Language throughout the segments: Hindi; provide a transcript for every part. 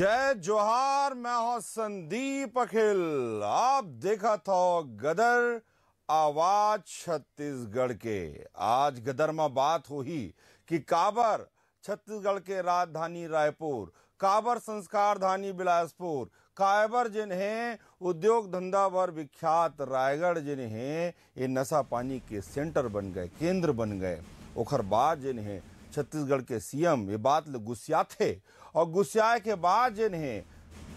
जय जोहार मैं हूं संदीप अखिल आप देखा था गदर आवाज छत्तीसगढ़ के आज गदर में बात हुई कि काबर छत्तीसगढ़ के राजधानी रायपुर काबर संस्कार धानी बिलासपुर काबर जिन्हें उद्योग धंधा वर विख्यात रायगढ़ जिन्हें ये नशा पानी के सेंटर बन गए केंद्र बन गए ओखर बाद जिन्हें छत्तीसगढ़ के सीएम ये बात गुस्सा थे और गुस्साए के बाद जिन्हें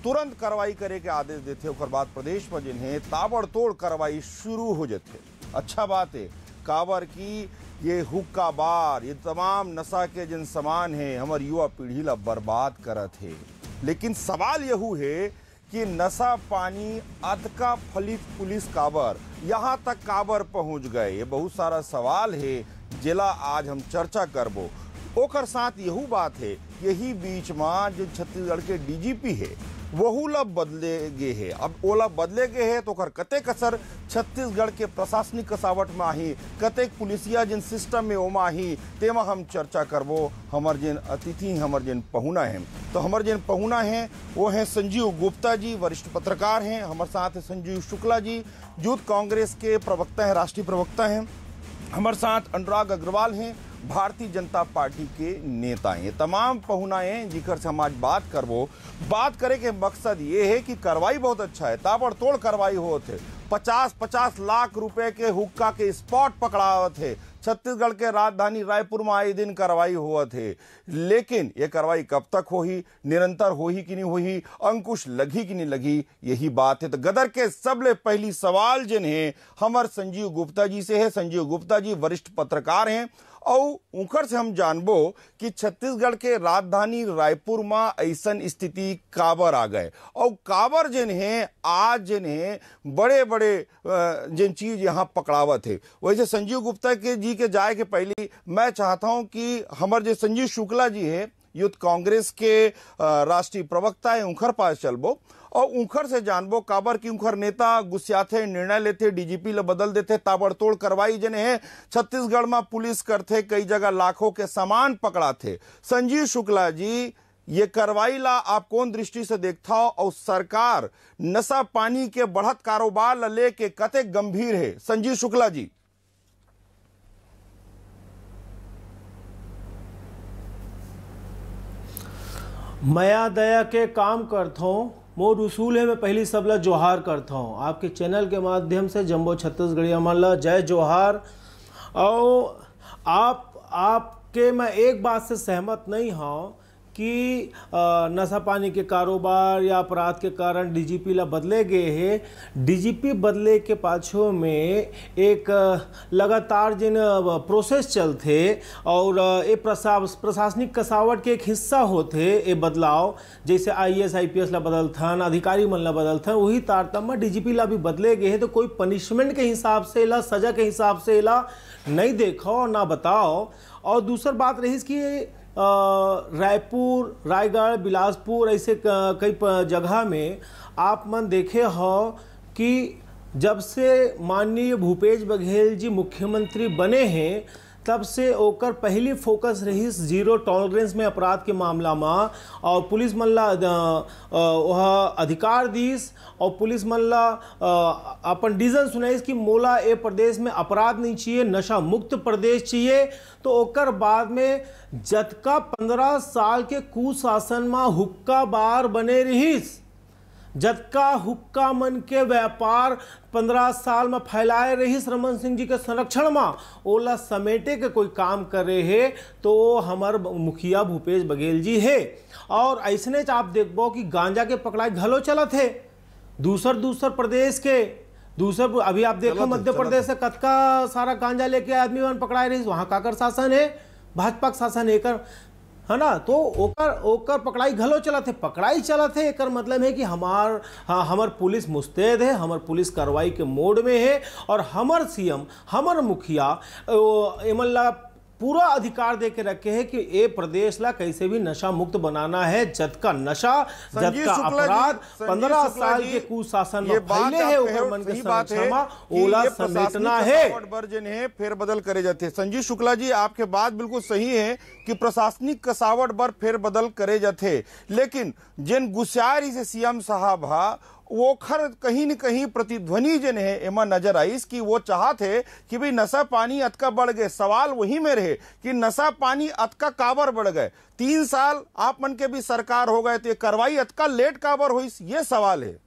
तुरंत कार्रवाई करे के आदेश देते और बाद प्रदेश में जिन्हें ताबड़तोड़ कार्रवाई शुरू हो जाते अच्छा बात है कावर की ये हुक्का बार ये तमाम नशा के जिन सामान हैं हमार युवा पीढ़ी ला बर्बाद करत है लेकिन सवाल यहू है कि नशा पानी अदका फलित पुलिस काबर यहाँ तक काबर पहुँच गए ये बहुत सारा सवाल है जिला आज हम चर्चा करबो ओकर साथ यही बात है यही बीच में जो छत्तीसगढ़ के डीजीपी है वहू ला बदले गए है अब ओला बदले गए है तो कते कसर छत्तीसगढ़ के प्रशासनिक कसावट में आही कतेक पुलिसिया जिन सिस्टम में ओमा आही तेमा हम चर्चा करबो हमार जिन अतिथि हमर जिन पहुना है तो हमर जिन पहुना है वो हैं संजीव गुप्ता जी वरिष्ठ पत्रकार हैं हमारे साथ है संजीव शुक्ला जी यूथ कांग्रेस के प्रवक्ता हैं राष्ट्रीय प्रवक्ता हैं हमारे साथ अनुराग अग्रवाल हैं भारतीय जनता पार्टी के नेता हैं तमाम पहुनाएं जिकर से आज बात करबो बात करे के मकसद ये है कि कार्रवाई बहुत अच्छा है ताबड़तोड़ कार्रवाई होते पचास पचास लाख रुपए के हुक्का के स्पॉट पकड़ा थे छत्तीसगढ़ के राजधानी रायपुर में आए दिन कार्रवाई हुआ थे लेकिन ये कार्रवाई कब तक हो ही निरंतर हो ही कि नहीं हो ही अंकुश लगी कि नहीं लगी यही बात है तो गदर के सबले पहली सवाल जिन्हें हमार संजीव गुप्ता जी से है संजीव गुप्ता जी वरिष्ठ पत्रकार हैं और उखर से हम जानबो कि छत्तीसगढ़ के राजधानी रायपुर में ऐसन स्थिति काबर आ गए और काबर जिन्हें आज जिन्हें बड़े बड़े जिन चीज यहाँ पकड़ावत है वैसे संजीव गुप्ता के जी जी के जाए के पहले मैं चाहता हूं कि हमारे जो संजीव शुक्ला जी है युद्ध कांग्रेस के राष्ट्रीय प्रवक्ता है उखर पास चलबो और उखर से जानबो काबर की उखर नेता गुस्सा थे निर्णय लेते डीजीपी ले बदल देते ताबड़तोड़ करवाई जने है छत्तीसगढ़ में पुलिस करते कई जगह लाखों के सामान पकड़ा थे संजीव शुक्ला जी ये कार्रवाई ला आप कौन दृष्टि से देखता हो और सरकार नशा पानी के बढ़त कारोबार लेके कते गंभीर है संजीव शुक्ला जी मया दया के काम करता हूँ मोर रसूल है मैं पहली सबला जोहार करता हूँ आपके चैनल के माध्यम से जम्बो छत्तीसगढ़िया मल्ला जय जोहार और आप आपके मैं एक बात से सहमत नहीं हूँ कि नशा पानी के कारोबार या अपराध के कारण डीजीपी ला बदले गए है डीजीपी बदले के पाछों में एक लगातार जिन प्रोसेस चलते और ये प्रशासनिक कसावट के एक हिस्सा होते ये बदलाव जैसे I S I P S ला बदलथन अधिकारी मन ला था वही तारतम्य डीजीपी ला भी बदले गए है तो कोई पनिशमेंट के हिसाब से ला सजा के हिसाब से ला नहीं देखो ना बताओ और दूसर बात रही कि रायपुर रायगढ़ बिलासपुर ऐसे कई जगह में आप मन देखे हो कि जब से माननीय भूपेश बघेल जी मुख्यमंत्री बने हैं तब से ओकर पहली फोकस रही जीरो टॉलरेंस में अपराध के मामला में और पुलिस मल्ला वह अधिकार दीस और पुलिस मल्ला अपन डिजन सुनाइस कि मोला ए प्रदेश में अपराध नहीं चाहिए नशा मुक्त प्रदेश चाहिए तो ओकर बाद में जतका पंद्रह साल के कुशासन में हुक्का बार बने रहीस जतका हुक्का मन के व्यापार पंद्रह साल में फैलाए रही रमन सिंह जी के संरक्षण में ओला समेटे के कोई काम करे है तो हमार मुखिया भूपेश बघेल जी है और ऐसने आप देखो कि गांजा के पकड़ाई घलो चलत है दूसर दूसर प्रदेश के दूसर अभी आप देखो मध्य प्रदेश से कतका सारा गांजा लेके आदमी वन पकड़ाए रही वहाँ कर शासन है भाजपा का शासन है है ना तो ओकर ओकर पकड़ाई घलो चला थे पकड़ाई चला थे एक मतलब है कि हमार हमार पुलिस मुस्तैद है हमार पुलिस कार्रवाई के मोड में है और हमार सीएम हमार मुखिया एमल्ला पूरा अधिकार दे के रखे है कि ये प्रदेश ला कैसे भी नशा मुक्त बनाना है जद का नशा जद का अपराध पंद्रह साल के कुशासन में फैले है ओकर मन बात है ओला समेटना है वर्जन है फिर बदल करे जाते संजीव शुक्ला जी आपके बात बिल्कुल सही है कि प्रशासनिक कसावट बर फिर बदल करे जाते लेकिन जिन गुस्सारी से सीएम साहब हा वो खर कहीं न कहीं प्रतिध्वनि जन है एमा नजर आई कि वो चाहते कि भाई नशा पानी अतका बढ़ गए सवाल वही में रहे कि नशा पानी अतका काबर बढ़ गए तीन साल आप मन के भी सरकार हो गए तो ये कार्रवाई अतका लेट काबर हुई ये सवाल है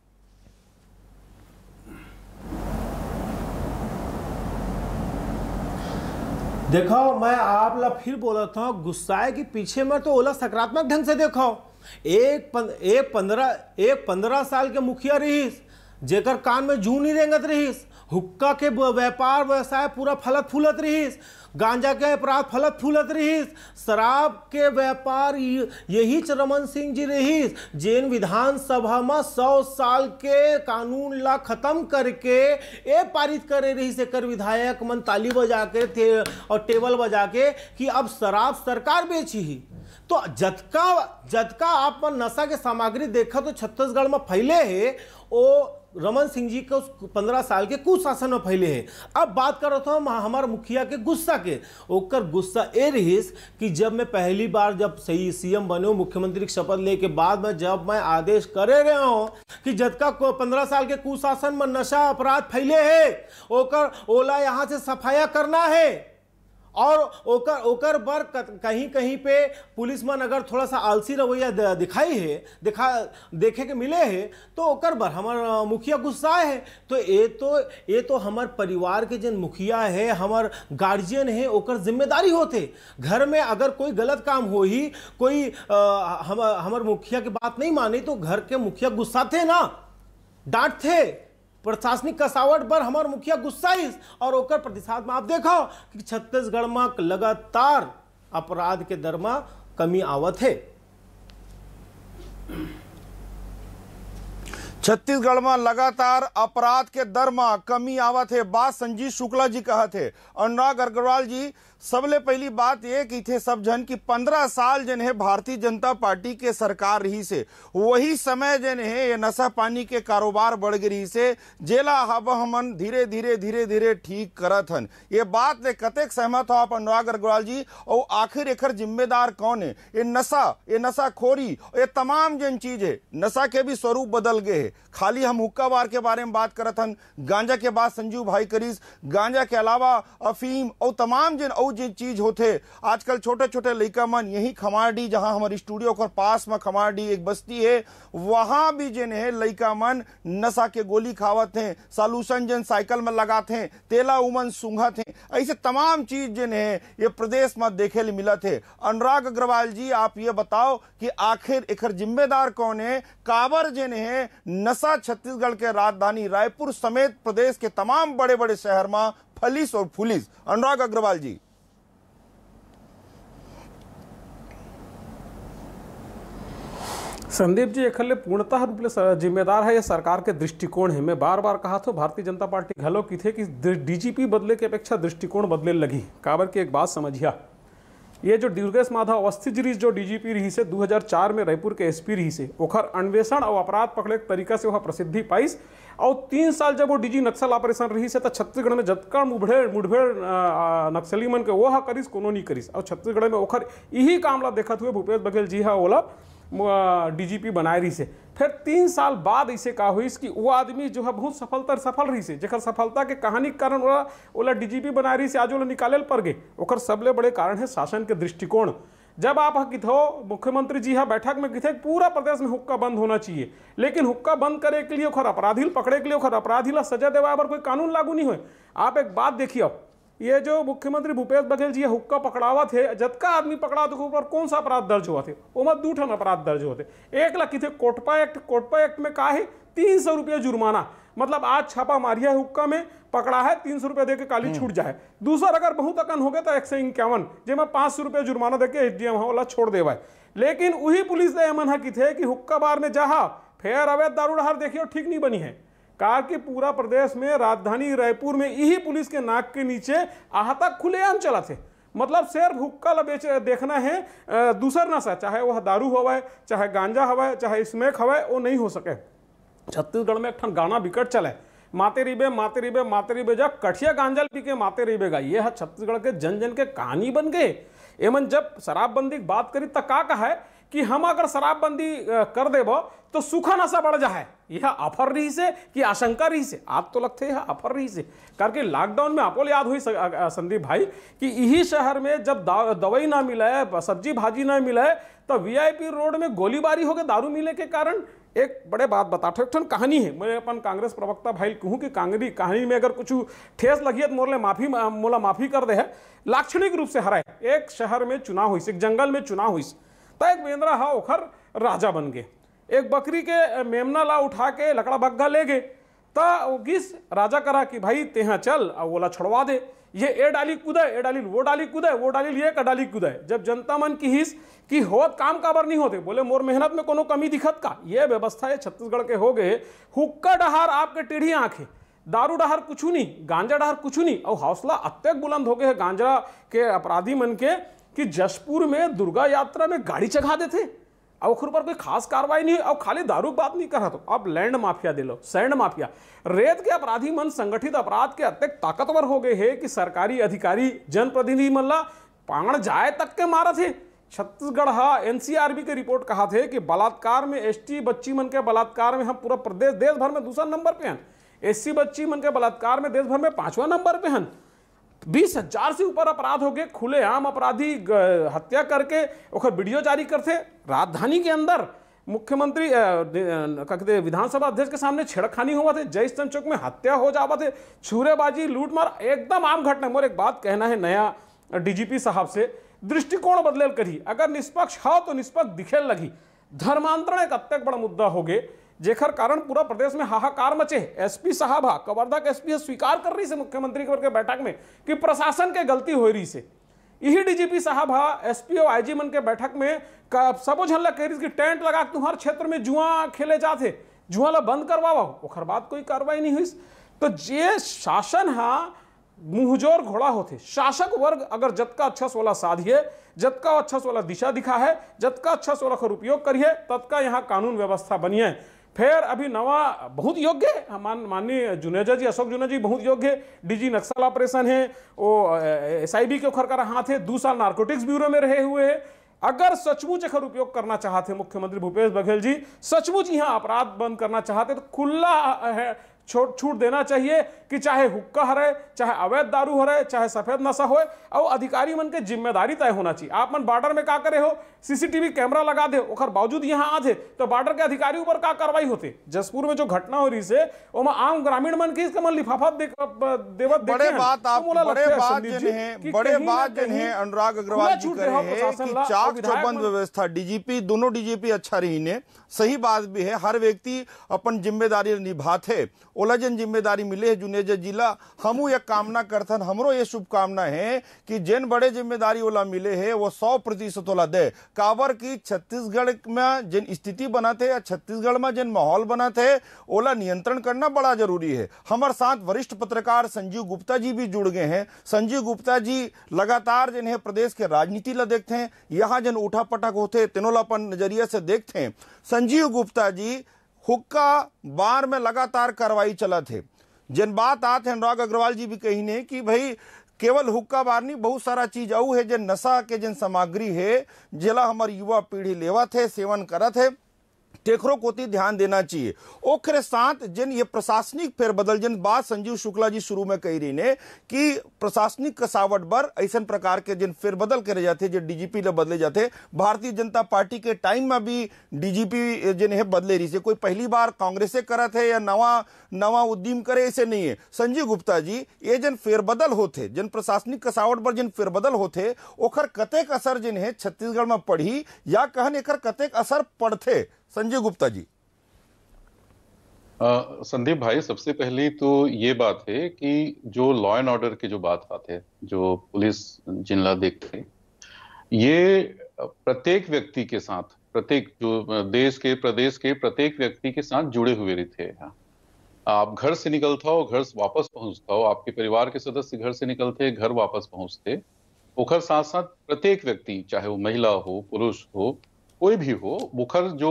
देखो मैं आप ला फिर बोलता हूँ गुस्साए के पीछे में तो ओला सकारात्मक ढंग से देखो एक पन, एक पंद्रह एक पंद्रह साल के मुखिया रहीस जेकर कान में जू नहीं रेंगत रहीस हुक्का के व्यापार व्यवसाय पूरा फलत फूलत रहीस गांजा के अपराध फलत फूलत रहीस शराब के व्यापार यही चरमन सिंह जी रहीस जैन विधानसभा में सौ साल के कानून ला खत्म करके ए पारित करे रहीस एक विधायक मन ताली बजा के थे और टेबल बजा के कि अब शराब सरकार बेची ही तो जतका जतका आप मन नशा के सामग्री देखा तो छत्तीसगढ़ में फैले है ओ रमन सिंह जी के पंद्रह साल के कुशासन में फैले है अब बात कर था हम हमारे मुखिया के गुस्सा के ओकर गुस्सा ए रहीस कि जब मैं पहली बार जब सही सीएम बने मुख्यमंत्री की शपथ ले के बाद में जब मैं आदेश करे रहा हूँ कि जतका को पंद्रह साल के कुशासन में नशा अपराध फैले है ओकर ओला यहाँ से सफाया करना है और ओकर ओकर बर कहीं कहीं पे पुलिस मन अगर थोड़ा सा आलसी रवैया दिखाई है दिखा देखे के मिले है तो ओकर बर हमार मुखिया गुस्सा है तो ये तो ये तो हमार परिवार के जन मुखिया है हमार गार्जियन है ओकर जिम्मेदारी होते घर में अगर कोई गलत काम हो ही कोई हम हमार मुखिया की बात नहीं माने तो घर के मुखिया गुस्सा थे ना डांट थे प्रशासनिक कसावट पर हमार मुखिया गुस्साइस और ओकर प्रतिशत में आप देखो कि छत्तीसगढ़ में लगातार अपराध के दर में कमी आवत है छत्तीसगढ़ में लगातार अपराध के दर में कमी आवत है बात संजीव शुक्ला जी कहत है अनुराग अग्रवाल जी सबले पहली बात ये की थे सब जन की पंद्रह साल जन है भारतीय जनता पार्टी के सरकार रही से वही समय जन है ये नशा पानी के कारोबार बढ़ गई से जेला हब हमन धीरे धीरे धीरे धीरे ठीक करत हन ये बात ले कतेक सहमत हो आप अनुराग अग्रवाल जी और आखिर एक जिम्मेदार कौन है ये नशा ये नशाखोरी ये तमाम जन चीज है नशा के भी स्वरूप बदल गए है खाली हम हुक्का हुक्कावार के बारे में बात करत हन गांजा के बाद संजू भाई करीस गांजा के अलावा अफीम और तमाम जिन और जिन चीज होते आजकल छोटे छोटे लड़का मन यही खमारडी जहां हमारे स्टूडियो के पास में खमारडी एक बस्ती है वहां भी जिन है लड़का मन नशा के गोली खावत हैं सालूसन जिन साइकिल में लगाते हैं तेला उमन सूंघत हैं ऐसे तमाम चीज जिन है ये प्रदेश में देखे मिलत है अनुराग अग्रवाल जी आप ये बताओ कि आखिर एक जिम्मेदार कौन है काबर जिन है नशा छत्तीसगढ़ के राजधानी रायपुर समेत प्रदेश के तमाम बड़े बड़े शहर में फलिस और फुलिस अनुराग अग्रवाल जी संदीप जी एखल पूर्णतः रूप से जिम्मेदार है यह सरकार के दृष्टिकोण है मैं बार बार कहा तो भारतीय जनता पार्टी घलो की थे कि डीजीपी बदले के अपेक्षा दृष्टिकोण बदले लगी काबर की एक बात समझिया ये जो दुर्गेश माधव अवस्थी जीरीज जो डीजीपी रही से 2004 में रायपुर के एसपी रही से ओखर अन्वेषण और अपराध पकड़े के तरीका से वह प्रसिद्धि पाई और तीन साल जब वो डीजी नक्सल ऑपरेशन रही से तो छत्तीसगढ़ में जतका मुठभेड़ मुठभेड़ नक्सली मन के वो करीस को नहीं करीस और छत्तीसगढ़ में ओखर यही काम ला देखत हुए भूपेश बघेल जी डी ओला पी बनाए रही से फिर तीन साल बाद इसे कहा हुई कि वो आदमी जो है बहुत सफलता सफल रही से जखर सफलता के कहानी के कारण ओला जी डीजीपी बना रही से आज ओला निकाले पड़ गए और सबले बड़े कारण है शासन के दृष्टिकोण जब आप किथो मुख्यमंत्री जी हाँ बैठक में किथे पूरा प्रदेश में हुक्का बंद होना चाहिए लेकिन हुक्का बंद करे के लिए अपराधी पकड़े के लिए अपराधी ला सजा देवा पर कोई कानून लागू नहीं हो आप एक बात देखिए ये जो मुख्यमंत्री भूपेश बघेल जी हुक्का पकड़ावा थे जतका आदमी पकड़ा तो ऊपर कौन सा अपराध दर्ज हुआ थे ओमा दूठन अपराध दर्ज हुए थे एक लाख थे कोटपा एक्ट कोटपा एक्ट में का है तीन सौ रुपया जुर्माना मतलब आज छापा मारिया है हुक्का में पकड़ा है तीन सौ रुपया के काली छूट जाए दूसरा अगर बहुत अकन हो गया तो एक सौ इक्यावन मैं पाँच सौ रुपया जुर्माना के एच डी एम वाला छोड़ देवा लेकिन वही पुलिस ने एमन कि थे कि हुक्का बार में जहा फेयर अवैध दारू हर देखियो ठीक नहीं बनी है कहा कि पूरा प्रदेश में राजधानी रायपुर में यही पुलिस के नाक के नीचे आहता खुलेआम चला थे मतलब सिर्फ हुक्का ला बेच देखना है दूसर नशा चाहे वह दारू होवे चाहे गांजा हवा चाहे स्मैक हवा वो नहीं हो सके छत्तीसगढ़ में एक ठन गाना बिकट चले माते रिबे माते रिबे माते रिबे जा कठिया गांजल पी के माते रिबेगा ये है छत्तीसगढ़ के जन जन के कहानी बन गए एमन जब शराबबंदी की बात करी तो का है कि हम अगर शराबबंदी कर देब तो सुखा नशा बढ़ जाए यह अफर रही से कि आशंका रही से आप तो लगते हैं अफर रही से करके लॉकडाउन में आपको याद हुई संदीप भाई कि यही शहर में जब दवाई ना मिले सब्जी भाजी ना मिले तो वीआईपी रोड में गोलीबारी हो गई दारू मिले के कारण एक बड़े बात बता ठन कहानी है मैं अपन कांग्रेस प्रवक्ता भाई कहूँ कि कांग्री कहानी में अगर कुछ ठेस लगी है तो मोरले माफी मोला माफी कर दे है लाक्षणिक रूप से हरा एक शहर में चुनाव हुई एक जंगल में चुनाव हुई तो एक बेंद्रा हा ओखर राजा बन गए एक बकरी के मेमनाला उठा के लकड़ा बग्घा ले गए ता गिस राजा करा कि भाई तेहा चल और बोला छोड़वा दे ये ए डाली कूदे ए डाली वो डाली कूद वो डाली ये का डाली कूदे जब जनता मन की हिस कि होत काम काबर नहीं होते बोले मोर मेहनत में कोनो कमी दिखत का ये व्यवस्था है छत्तीसगढ़ के हो गए हुक्का डहार आपके टेढ़ी आँखें दारू डहार कुछ नहीं गांजा डहार कुछ नहीं और हौसला अत्यक बुलंद हो गए है गांजा के अपराधी मन के कि जशपुर में दुर्गा यात्रा में गाड़ी चढ़ा देते अब खुद पर कोई खास कार्रवाई नहीं अब खाली दारू बात नहीं कर रहा तो अब लैंड माफिया दे लो सैंड माफिया रेत के अपराधी मन संगठित अपराध के अत्यक ताकतवर हो गए है कि सरकारी अधिकारी जनप्रतिनिधि मल्ला पाण जाए तक के मारा थे छत्तीसगढ़ हा एनसीआरबी की रिपोर्ट कहा थे कि बलात्कार में एसटी बच्ची मन के बलात्कार में हम पूरा प्रदेश देश भर में दूसरा नंबर पे हैं एससी बच्ची मन के बलात्कार में देश भर में पांचवा नंबर पे हैं बीस हजार से ऊपर अपराध हो गए खुलेआम अपराधी हत्या करके ओखर वीडियो जारी करते राजधानी के अंदर मुख्यमंत्री कहते विधानसभा अध्यक्ष के सामने छेड़खानी हुआ थे जयस्तन चौक में हत्या हो जावा थे छूरेबाजी लूटमार एकदम आम घटना मोर एक बात कहना है नया डीजीपी साहब से दृष्टिकोण बदलेल करी अगर निष्पक्ष हो तो निष्पक्ष दिखेल लगी धर्मांतरण एक अत्यक बड़ा मुद्दा हो गए जेखर कारण पूरा प्रदेश में हाहाकार मचे है एसपी साहबा कवर्धा के एसपी स्वीकार कर रही से मुख्यमंत्री के बैठक में कि प्रशासन के गलती हो रही से यही डीजीपी साहब हा पी और आई मन के बैठक में सबो झन ला कह कि टेंट लगा तुम्हारे क्षेत्र में जुआ खेले जाते जुआ ला बंद करवाओ बाद कोई कार्रवाई नहीं हुई तो जे शासन हा मुंहजोर घोड़ा होते शासक वर्ग अगर जतका अच्छा सोलह साधिए जतका अच्छा सोला दिशा दिखा है जतका अच्छा सोला का उपयोग करिए तत्का यहाँ कानून व्यवस्था बनिए फिर अभी नवा बहुत योग्य है हाँ, मान माननीय जुनेजा जी अशोक जुनेजा जी बहुत योग्य है डीजी नक्सल ऑपरेशन है वो एस आई बी के खरकर हाथ है दो साल नार्कोटिक्स ब्यूरो में रहे हुए है अगर सचमुच एकर उपयोग करना चाहते मुख्यमंत्री भूपेश बघेल जी सचमुच यहाँ अपराध बंद करना चाहते तो खुला है छोट छूट देना चाहिए कि चाहे हुक्का हरे चाहे अवैध दारू हरे चाहे सफ़ेद नशा होए और अधिकारी मन के जिम्मेदारी तय होना चाहिए आप मन बॉर्डर में का करे हो सीसीटीवी कैमरा लगा दे ओखर बावजूद यहाँ आधे तो बॉर्डर के अधिकारी ऊपर का कार्रवाई होते जसपुर में जो घटना हो रही से ओमा आम ग्रामीण मन के मन लिफाफा देवत बड़े बात तो अनुराग अग्रवाल चौबंद व्यवस्था डीजीपी दोनों डीजीपी अच्छा रही ने सही बात भी है हर व्यक्ति अपन जिम्मेदारी निभाते ओला जन जिम्मेदारी मिले है जुनेज जिला हम ये कामना करथन हमरो ये शुभकामना है कि जिन बड़े जिम्मेदारी ओला मिले है वो सौ प्रतिशत ओला दे काबर की छत्तीसगढ़ में जिन स्थिति बनाते या छत्तीसगढ़ में जिन माहौल बनाते ओला नियंत्रण करना बड़ा जरूरी है हमारे साथ वरिष्ठ पत्रकार संजीव गुप्ता जी भी जुड़ गए हैं संजीव गुप्ता जी लगातार जिन्हें प्रदेश के राजनीति ला देखते हैं यहाँ जन उठा पटक होते तिनोलापन नजरिया से देखते हैं संजीव गुप्ता जी हुक्का बार में लगातार कार्रवाई चला थे जिन बात आत अनुराग अग्रवाल जी भी कही ने कि भाई केवल हुक्का बार नहीं बहुत सारा चीज आऊ है जिन नशा के जन सामग्री है जिला हमारे युवा पीढ़ी लेवा थे सेवन करत है ટેકરો कोती ध्यान देना चाहिए ओखरे साथ जिन ये प्रशासनिक फेरबदल जिन बात संजीव शुक्ला जी शुरू में कही रही ने कि प्रशासनिक कसावट बर ऐसा प्रकार के जिन फेरबदल करे जाते जो डीजीपी ले बदले जाते भारतीय जनता पार्टी के टाइम में भी डीजीपी जिन है बदले रही से कोई पहली बार कांग्रेस से करा थे या नवा नवा उद्यम करे ऐसे नहीं है संजीव गुप्ता जी ये जन फेरबदल होते जिन प्रशासनिक कसावट पर जिन फेरबदल होते ओखर कतेक असर जिन है छत्तीसगढ़ में पढ़ी या कहन एक कतेक असर पड़ते संजय गुप्ता जी संदीप भाई सबसे पहले तो ये बात है कि जो लॉ एंड ऑर्डर की जो बात आते है जो पुलिस जिनला देखते हैं ये प्रत्येक व्यक्ति के साथ प्रत्येक जो देश के प्रदेश के प्रत्येक व्यक्ति के साथ जुड़े हुए रहते हैं हाँ। आप घर से निकलता हो घर से वापस पहुंचता हो आपके परिवार के सदस्य घर से निकलते घर वापस पहुंचते साथ साथ प्रत्येक व्यक्ति चाहे वो महिला हो पुरुष हो कोई भी हो मुखर जो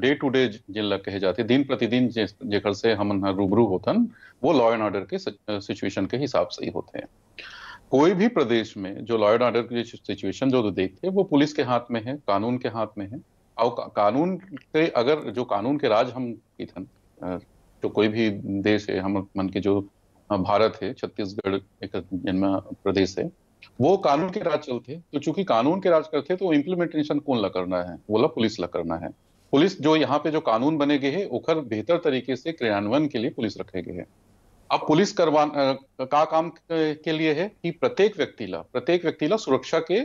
डे टू डे जिन कहे जाते दिन प्रतिदिन जेखर से हम रूबरू होतन वो लॉ एंड ऑर्डर के सिचुएशन के हिसाब से ही होते हैं कोई भी प्रदेश में जो लॉ एंड ऑर्डर की सिचुएशन जो तो देखते हैं वो पुलिस के हाथ में है कानून के हाथ में है और कानून के अगर जो कानून के राज हम इथन जो कोई भी देश है हम मन के जो भारत है छत्तीसगढ़ एक जन्म प्रदेश है वो कानून के राज चलते तो चूंकि कानून के राज करते तो इम्प्लीमेंटेशन कौन ला करना है बोला पुलिस ला करना है पुलिस जो यहाँ पे जो कानून बने गए हैं उखर बेहतर तरीके से क्रियान्वयन के लिए पुलिस रखे गए हैं अब पुलिस करवा का काम के लिए है कि प्रत्येक व्यक्ति ला प्रत्येक व्यक्ति ला सुरक्षा के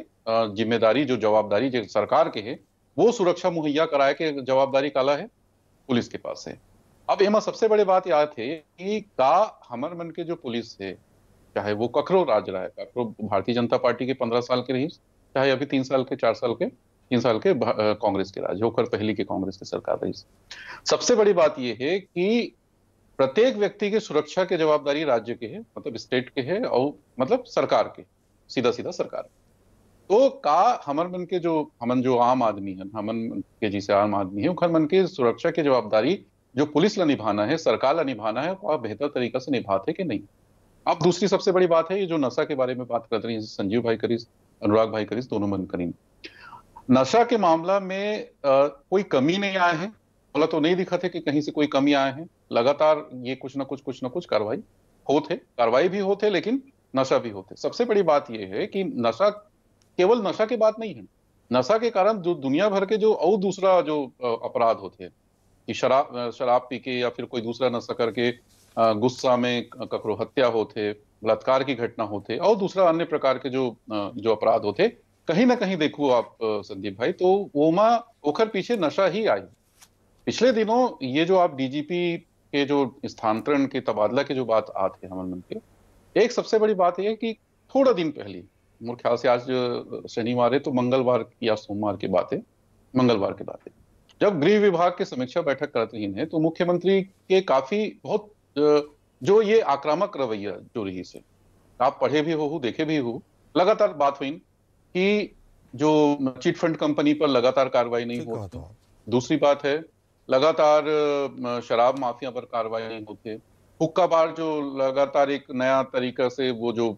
जिम्मेदारी जो जवाबदारी जो सरकार के है वो सुरक्षा मुहैया कराए के जवाबदारी काला है पुलिस के पास है अब एमा सबसे बड़ी बात याद है कि का हमर मन के जो पुलिस है चाहे वो ककरो राज रहा है ककरो भारतीय जनता पार्टी के पंद्रह साल के रही चाहे अभी तीन साल के चार साल के तीन साल के कांग्रेस के राज होकर पहली की कांग्रेस की सरकार रही सबसे बड़ी बात यह है कि प्रत्येक व्यक्ति की सुरक्षा की जवाबदारी राज्य के है मतलब स्टेट के है और मतलब सरकार के सीधा सीधा सरकार तो का हमर मन के जो हमन जो आम आदमी है हमन के जिसे आम आदमी है उखर मन के सुरक्षा की जवाबदारी जो पुलिस ला निभाना है सरकार ला निभाना है वह बेहतर तरीका से निभाते कि नहीं अब दूसरी सबसे बड़ी बात है ये जो नशा के बारे में बात कर रही है संजीव भाई करीस अनुराग भाई करीस दोनों मन करीन नशा के मामला में आ, कोई कमी नहीं आए हैं बोला तो नहीं दिखा थे कि कहीं से कोई कमी आए हैं लगातार ये कुछ ना कुछ कुछ ना कुछ कार्रवाई होते कार्रवाई भी होते लेकिन नशा भी होते सबसे बड़ी बात यह है कि नशा केवल नशा की बात नहीं है नशा के कारण जो दुनिया भर के जो और दूसरा जो अपराध होते हैं कि शराब शराब पी के या फिर कोई दूसरा नशा करके गुस्सा में ककरो हत्या होते बलात्कार की घटना होते और दूसरा अन्य प्रकार के जो जो अपराध होते कहीं ना कहीं देखो आप संदीप भाई तो ओमा ओखर पीछे नशा ही आई पिछले दिनों ये जो आप डीजीपी के जो स्थानांतरण के तबादला के जो बात आते हैं हमारे के एक सबसे बड़ी बात यह कि थोड़ा दिन पहले मेरे ख्याल से आज शनिवार है तो मंगलवार या सोमवार की बात है मंगलवार की बात है जब गृह विभाग की समीक्षा बैठक कर रही है तो मुख्यमंत्री के काफी बहुत जो ये आक्रामक रवैया जो रही से आप पढ़े भी हो देखे भी हो लगातार बात हुई कि जो चिट फंड कंपनी पर लगातार कार्रवाई नहीं होती तो दूसरी बात है लगातार शराब माफिया पर कार्रवाई नहीं होती हुक्का बार जो लगातार एक नया तरीका से वो जो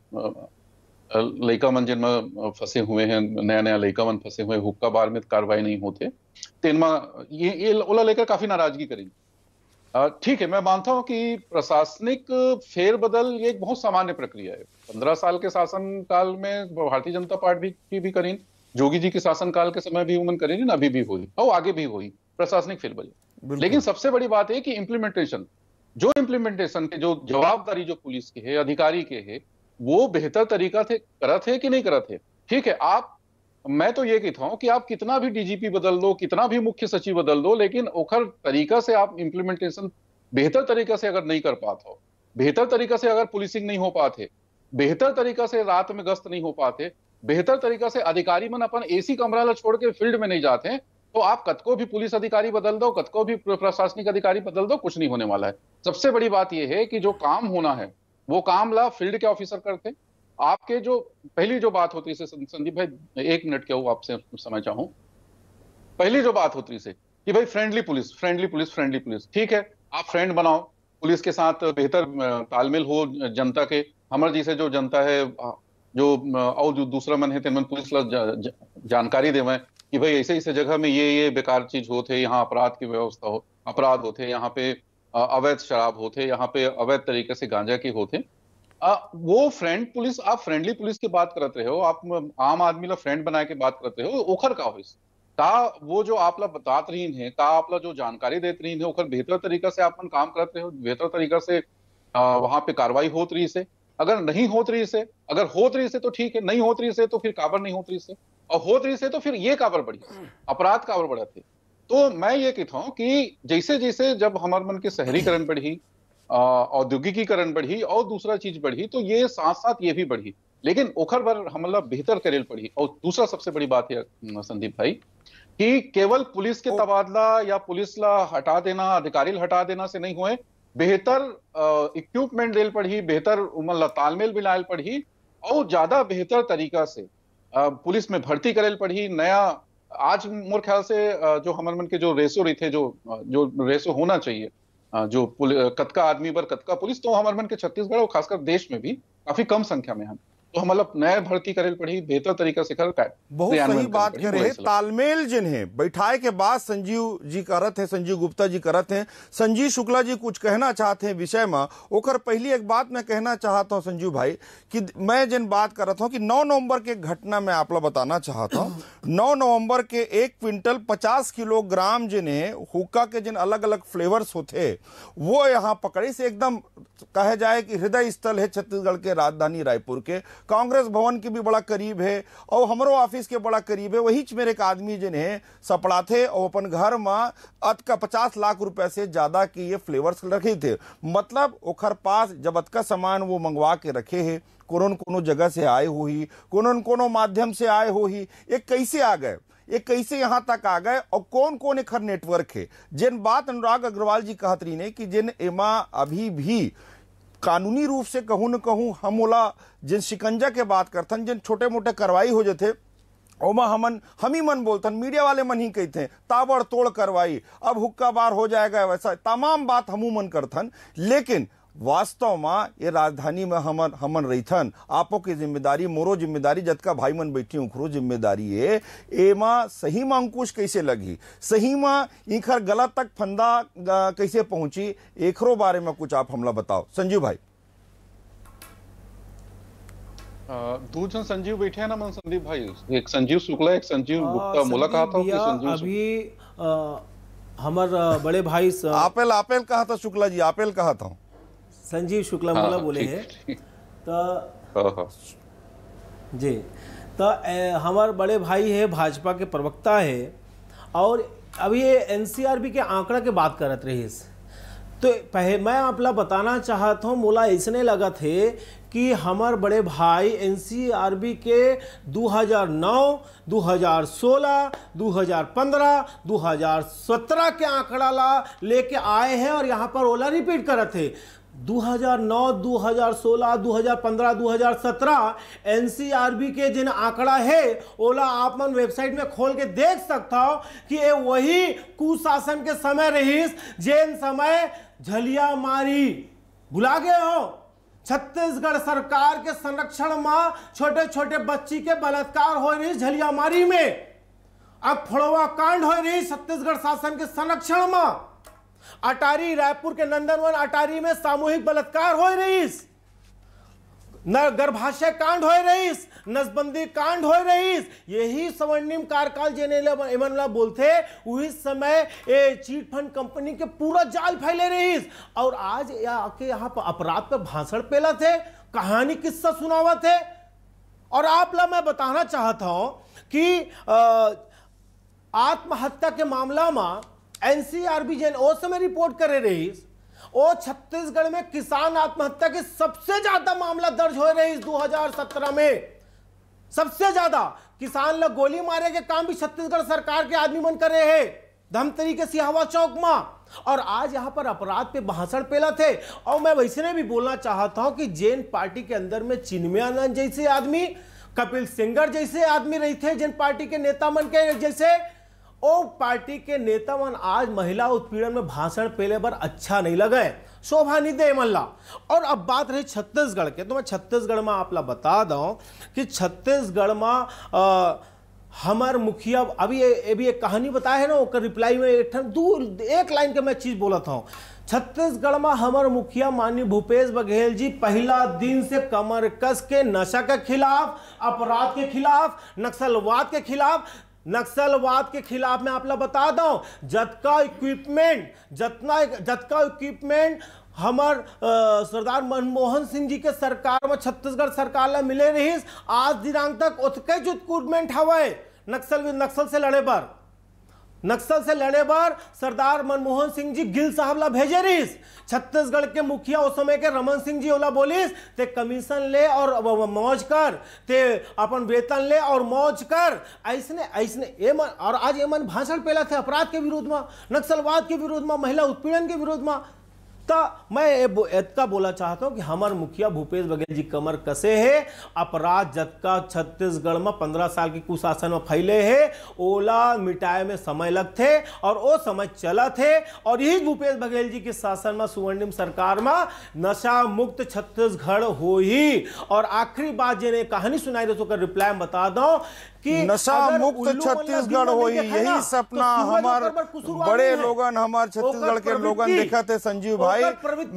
मन जिनमें फंसे हुए हैं नया नया मन फंसे हुए हुक्का बार में कार्रवाई नहीं होते तेनमा ये ये ओला लेकर काफी नाराजगी करेंगे ठीक है मैं मानता हूं कि प्रशासनिक फेरबदल ये एक बहुत सामान्य प्रक्रिया है पंद्रह साल के शासन काल में भारतीय जनता पार्टी की भी करीन जोगी जी के शासन काल के समय भी उमन करीन अभी भी हुई और आगे भी हुई प्रशासनिक फेरबदल लेकिन सबसे बड़ी बात है कि इम्प्लीमेंटेशन जो इम्प्लीमेंटेशन के जो जवाबदारी जो पुलिस की है अधिकारी के है वो बेहतर तरीका थे करा थे कि नहीं करा थे ठीक है आप मैं तो ये कहता हूँ कि आप कितना भी डीजीपी बदल दो कितना भी मुख्य सचिव बदल दो लेकिन ओखर तरीका से आप इम्प्लीमेंटेशन बेहतर तरीका से अगर नहीं कर पाते हो बेहतर तरीका से अगर पुलिसिंग नहीं हो पाते बेहतर तरीका से रात में गश्त नहीं हो पाते बेहतर तरीका से अधिकारी मन अपन एसी कमरा ला छोड़ के फील्ड में नहीं जाते तो आप कत को भी पुलिस अधिकारी बदल दो कत को भी प्रशासनिक अधिकारी बदल दो कुछ नहीं होने वाला है सबसे बड़ी बात यह है कि जो काम होना है वो काम ला फील्ड के ऑफिसर करते आपके जो पहली जो बात होती है संदीप भाई एक मिनट के हो आपसे समय चाहूं पहली जो बात होती से कि भाई friendly police friendly police friendly police ठीक है आप फ्रेंड बनाओ पुलिस के साथ बेहतर तालमेल हो जनता के हमर जी से जो जनता है जो और जो दूसरा मन है तेन पुलिस जा, जा, जानकारी देवे कि भाई ऐसे ऐसे जगह में ये ये बेकार चीज होते यहाँ अपराध की व्यवस्था हो अपराध होते यहाँ पे अवैध शराब होते यहाँ पे अवैध तरीके से गांजा की होते वो फ्रेंड पुलिस आप फ्रेंडली पुलिस की बात करते हो आप आम आदमी ला फ्रेंड बना के बात करते हो ओखर का हो ता वो जो आप ला बतात रही है ता आप ला जो जानकारी देते रही है ओखर बेहतर तरीका से आपन काम करते हो बेहतर तरीका से आ, वहां पे कार्रवाई होत रही से अगर नहीं होत रही से अगर होत रही से तो ठीक है नहीं होत रही से तो फिर काबर नहीं होत रही से और होत रही से तो फिर ये काबर बढ़ी अपराध काबर बढ़ते थे तो मैं ये कहता हूँ कि जैसे जैसे जब हमारे मन के शहरीकरण बढ़ी औद्योगिकीकरण बढ़ी और दूसरा चीज बढ़ी तो ये साथ साथ ये भी बढ़ी लेकिन ओखर भर हमला बेहतर करेल पड़ी और दूसरा सबसे बड़ी बात है संदीप भाई कि केवल पुलिस के तबादला या पुलिस ला हटा देना अधिकारी हटा देना से नहीं हुए बेहतर इक्विपमेंट दिल पड़ी बेहतर मतलब तालमेल मिलायल पड़ी और ज्यादा बेहतर तरीका से पुलिस में भर्ती करेल पड़ी नया आज मोर ख्याल से जो हमर मन के जो रेसो रही थे जो जो रेसो होना चाहिए जो कतका आदमी पर कतका पुलिस तो हमारे मन के छत्तीसगढ़ और खासकर देश में भी काफी कम संख्या में हम तो हम मतलब नए भर्ती करे पड़ी बेहतर तरीका से कर पाए बहुत सही बात कर रहे तालमेल जिन्हें बैठाए के बाद संजीव जी करत है संजीव गुप्ता जी करत है संजीव शुक्ला जी कुछ कहना चाहते हैं विषय में ओकर पहली एक बात मैं कहना चाहता हूँ संजीव भाई कि मैं जिन बात करत हूँ कि नौ नवम्बर के घटना में आप लोग बताना चाहता हूँ नौ नवम्बर के एक क्विंटल पचास किलोग्राम जिन्हें हुक्का के जिन अलग अलग फ्लेवर्स होते वो यहाँ पकड़े से एकदम कहा जाए कि हृदय स्थल है छत्तीसगढ़ के राजधानी रायपुर के कांग्रेस भवन के भी बड़ा करीब है और हमारो ऑफिस के बड़ा करीब है वही मेरे एक आदमी जिन्हें सपड़ा थे और अपन घर में अत का पचास लाख रुपए से ज़्यादा के ये फ्लेवर्स रखे थे मतलब ओखर पास जब अतका सामान वो मंगवा के रखे है कोनो कोनो जगह से आए ही कोनो कोनो माध्यम से आए हो ही ये कैसे आ गए ये कैसे यहाँ तक आ गए और कौन कौन एक हर नेटवर्क है जिन बात अनुराग अग्रवाल जी कहत रही ने कि जिन एमा अभी भी कानूनी रूप से कहूँ न कहूँ हम ओला जिन शिकंजा के बात करथन जिन छोटे मोटे कार्रवाई हो जाते ओमा हमन हम ही मन बोलथन मीडिया वाले मन ही कहते हैं ताबड़ तोड़ करवाई अब हुक्का बार हो जाएगा वैसा तमाम बात हमू मन करथन लेकिन वास्तव में ये राजधानी में हमन हमन रहीथन आपो की जिम्मेदारी मोरो जिम्मेदारी जतका भाई मन बैठी उखरो जिम्मेदारी है एमा सही में अंकुश कैसे लगी सही में इखर गला तक फंदा कैसे पहुंची एकरो बारे में कुछ आप हमला बताओ संजीव भाई दो जन संजीव बैठे हैं ना मन संदीप भाई एक संजीव शुक्ला एक संजीव गुप्ता मुलाकात हो संजीव अभी आ, बड़े भाई आपेल आपेल कहा था शुक्ला जी आपेल कहा था संजीव शुक्ला मोला हाँ, बोले हैं तो जी तो हमारे बड़े भाई है भाजपा के प्रवक्ता है और अभी ये एनसीआरबी के आंकड़ा के बात करत रहीस तो पहले मैं आप ला बताना चाहता हूँ मोला इसने लगा थे कि हमारे बड़े भाई एनसीआरबी के 2009, 2016, 2015, 2017 के आंकड़ा ला लेके आए हैं और यहाँ पर ओला रिपीट करते थे 2009, 2016, 2015, 2017 एनसीआरबी के जिन आंकड़ा है ओला आप मन वेबसाइट में खोल के देख सकता हो कि ये वही कुशासन के समय रहीस जेन समय झलिया मारी बुला गए हो छत्तीसगढ़ सरकार के संरक्षण में छोटे छोटे बच्ची के बलात्कार हो रही झलिया मारी में अब फड़ोवा कांड हो रही छत्तीसगढ़ शासन के संरक्षण में अटारी रायपुर के नंदनवन अटारी में सामूहिक बलात्कार हो रही गर्भाशय कांड हो रही नसबंदी कांड हो रही यही स्वर्णिम कार्यकाल जेने इमनला बोलते वही समय ए चीट फंड कंपनी के पूरा जाल फैले रही और आज आके यहाँ पर अपराध पर भाषण पेला थे कहानी किस्सा सुनावा थे और आप ला मैं बताना चाहता हूँ कि आत्महत्या के मामला में मा, एनसीआरबी जैन ओस समय रिपोर्ट करे रही ओ छत्तीसगढ़ में किसान आत्महत्या के सबसे ज्यादा मामला दर्ज हो रहे इस 2017 में सबसे ज्यादा किसान लोग गोली मारे के काम भी छत्तीसगढ़ सरकार के आदमी मन कर रहे हैं धमतरी के सिहावा चौक में और आज यहां पर अपराध पे भाषण पेला थे और मैं वैसे ने भी बोलना चाहता हूं कि जैन पार्टी के अंदर में चिन्मयानंद जैसे आदमी कपिल सिंगर जैसे आदमी रही थे जैन पार्टी के नेता मन के जैसे ओ पार्टी के नेता मन आज महिला उत्पीड़न में भाषण पहले बार अच्छा नहीं लगे शोभा निधे मल्ला और अब बात रही छत्तीसगढ़ के तो मैं छत्तीसगढ़ में आप बता दू कि छत्तीसगढ़ में हमार मुखिया अभी ये भी एक कहानी बताया है ना उसका रिप्लाई में एक दूर एक लाइन के मैं चीज़ बोला था छत्तीसगढ़ में हमार मुखिया माननीय भूपेश बघेल जी पहला दिन से कमर कस के नशा के खिलाफ अपराध के खिलाफ नक्सलवाद के खिलाफ नक्सलवाद के खिलाफ मैं आप लोग बता दूँ जतका इक्विपमेंट जतना जतका इक्विपमेंट हमार सरदार मनमोहन सिंह जी के सरकार में छत्तीसगढ़ सरकार ला मिले रही आज दिनांक तक उतके जो इक्विपमेंट हवा नक्सल नक्सल से लड़े पर नक्सल से लड़े पर सरदार मनमोहन सिंह जी गिल साहब ला भेजे रहीस छत्तीसगढ़ के मुखिया उस समय के रमन सिंह जी ओला बोलिस ते कमीशन ले और मौज कर ते अपन वेतन ले और मौज कर ऐसने ऐसने मन और आज एमन भाषण पेला थे अपराध के विरोध में नक्सलवाद के विरोध में महिला उत्पीड़न के विरोध में ता मैं एतका बोला चाहता हूँ कि हमार मुखिया भूपेश बघेल जी कमर कसे है अपराध जतका छत्तीसगढ़ में पंद्रह साल के कुशासन में फैले है ओला मिटाए में समय लगते और वो समय चला थे और यही भूपेश बघेल जी के शासन में सुवर्णिम सरकार में नशा मुक्त छत्तीसगढ़ हो ही और आखिरी बात जिन्हें कहानी सुनाई दे तो रिप्लाई बता दो कि नशा मुक्त छत्तीसगढ़ तो हुई यही सपना तो हमार बड़े लोगन हमार छत्तीसगढ़ के लोगन देखा थे संजीव भाई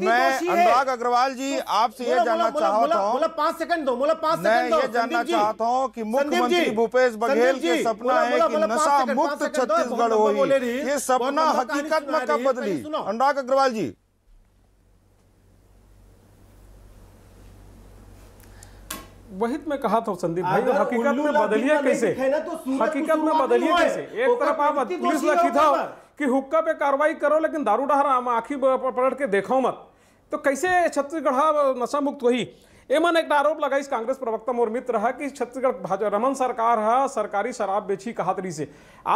मैं अनुराग अग्रवाल जी तो आपसे ये जानना चाहता हूँ पाँच सेकंड दो पाँच मैं ये जानना चाहता हूँ की मुख्यमंत्री भूपेश बघेल के सपना है की नशा मुक्त छत्तीसगढ़ हो ये सपना हकीकत में कब बदली अनुराग अग्रवाल जी वही मैं कहा था संदीप भाई हकीकत में बदलिए कैसे तो तो हकीकत में बदलिए कैसे एक तरफ आप पुलिस लखी था कि हुक्का पे कार्रवाई करो लेकिन दारू डहरा आंखी पलट के देखो मत तो कैसे छत्तीसगढ़ नशा मुक्त हुई एमन एक आरोप लगाई इस कांग्रेस प्रवक्ता मोर मित्र है कि छत्तीसगढ़ भाजपा रमन सरकार है सरकारी शराब बेची कहा से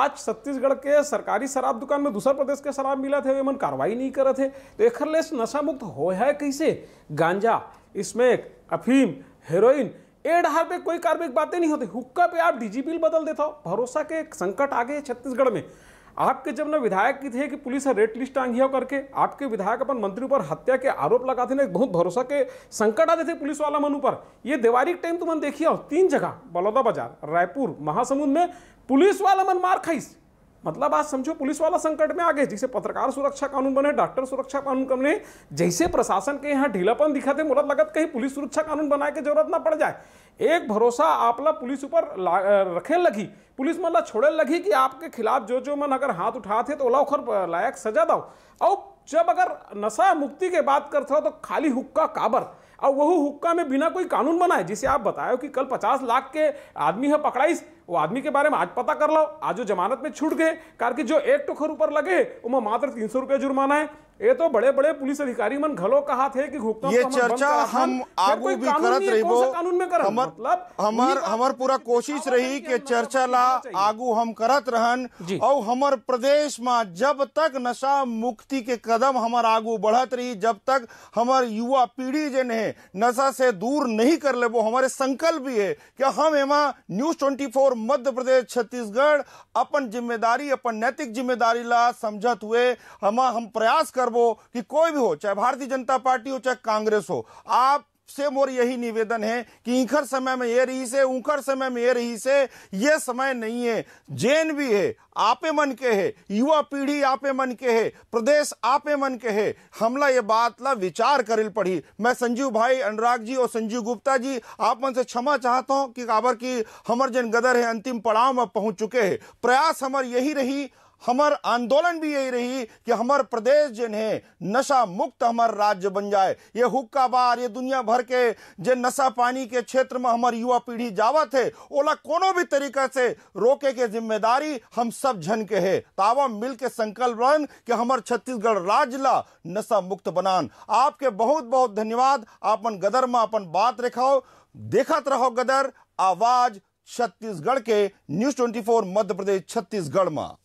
आज छत्तीसगढ़ के सरकारी शराब दुकान में दूसर प्रदेश के शराब मिला थे एमन कार्रवाई नहीं करे थे तो एक नशा मुक्त हो है कैसे गांजा इसमें अफीम हेरोइन ए डहार पे कोई कार्मिक बातें नहीं होती हुक्का पे आप डीजी बिल बदल देता हो भरोसा के संकट आ गए छत्तीसगढ़ में आपके जब ना विधायक की थे कि पुलिस रेड लिस्ट टांगिया करके आपके विधायक अपन मंत्री पर हत्या के आरोप लगाते ना बहुत भरोसा के संकट आते थे पुलिस वाला मन ऊपर ये देवारी टाइम तो मन देखिए तीन जगह बलौदा बाजार रायपुर महासमुंद में पुलिस वाला मन मार खाई मतलब आज समझो पुलिस वाला संकट में आ गए जैसे पत्रकार सुरक्षा कानून बने डॉक्टर सुरक्षा कानून बने जैसे प्रशासन के यहाँ ढीलापन दिखाते थे मुरत लगत कहीं पुलिस सुरक्षा कानून बनाए के जरूरत ना पड़ जाए एक भरोसा आपला पुलिस ऊपर रखे लगी पुलिस मन ला छोड़े लगी कि आपके खिलाफ जो जो मन अगर हाथ उठाते थे तो ओला उखर लायक सजा दो और जब अगर नशा मुक्ति के बात करते हो तो खाली हुक्का काबर और वह हुक्का में बिना कोई कानून बनाए जिसे आप बताए कि कल पचास लाख के आदमी है पकड़ाई वो आदमी के बारे में आज पता कर लो आज जो जमानत में छूट गए कार की जो एक टोखर ऊपर लगे उमा मात्र तीन सौ रुपया जुर्माना है ये तो बड़े बड़े पुलिस अधिकारी मन घलो कहा थे कि ये तो चर्चा हम आगे भी करत रहिबो कानून में करत मतलब हमर हमर पूरा कोशिश रही कि तो चर्चा ला तो आगू हम करत रहन और हमर प्रदेश में जब तक नशा मुक्ति के कदम हमर आगू बढ़त रही जब तक हमर युवा पीढ़ी जन है नशा से दूर नहीं कर ले वो हमारे संकल्प भी है कि हम एमा न्यूज ट्वेंटी फोर और मध्य प्रदेश छत्तीसगढ़ अपन जिम्मेदारी अपन नैतिक जिम्मेदारी ला समझत हुए हम हम प्रयास करबो कि कोई भी हो चाहे भारतीय जनता पार्टी हो चाहे कांग्रेस हो आप से मोर यही निवेदन है कि इंखर समय में ये रही से उखर समय में ये रही से ये समय नहीं है जैन भी है आपे मन के है युवा पीढ़ी आपे मन के है प्रदेश आपे मन के है हमला ये बात ला विचार कर पड़ी मैं संजीव भाई अनुराग जी और संजीव गुप्ता जी आप मन से क्षमा चाहता हूँ कि काबर की हमर जन गदर है अंतिम पड़ाव में पहुंच चुके हैं प्रयास हमार यही रही हमार आंदोलन भी यही रही कि हमार प्रदेश जिन है नशा मुक्त हमार राज्य बन जाए ये हुक्का बार ये दुनिया भर के जे नशा पानी के क्षेत्र में हमार युवा पीढ़ी जावत है ओला कोनो भी तरीका से रोके के जिम्मेदारी हम सब जन के है तावा तो मिल के संकल्प बन कि हमार छत्तीसगढ़ राज्य ला नशा मुक्त बनान आपके बहुत बहुत धन्यवाद आपन गदर में अपन बात रखाओ देखत रहो गदर आवाज छत्तीसगढ़ के न्यूज फोर मध्य प्रदेश छत्तीसगढ़ में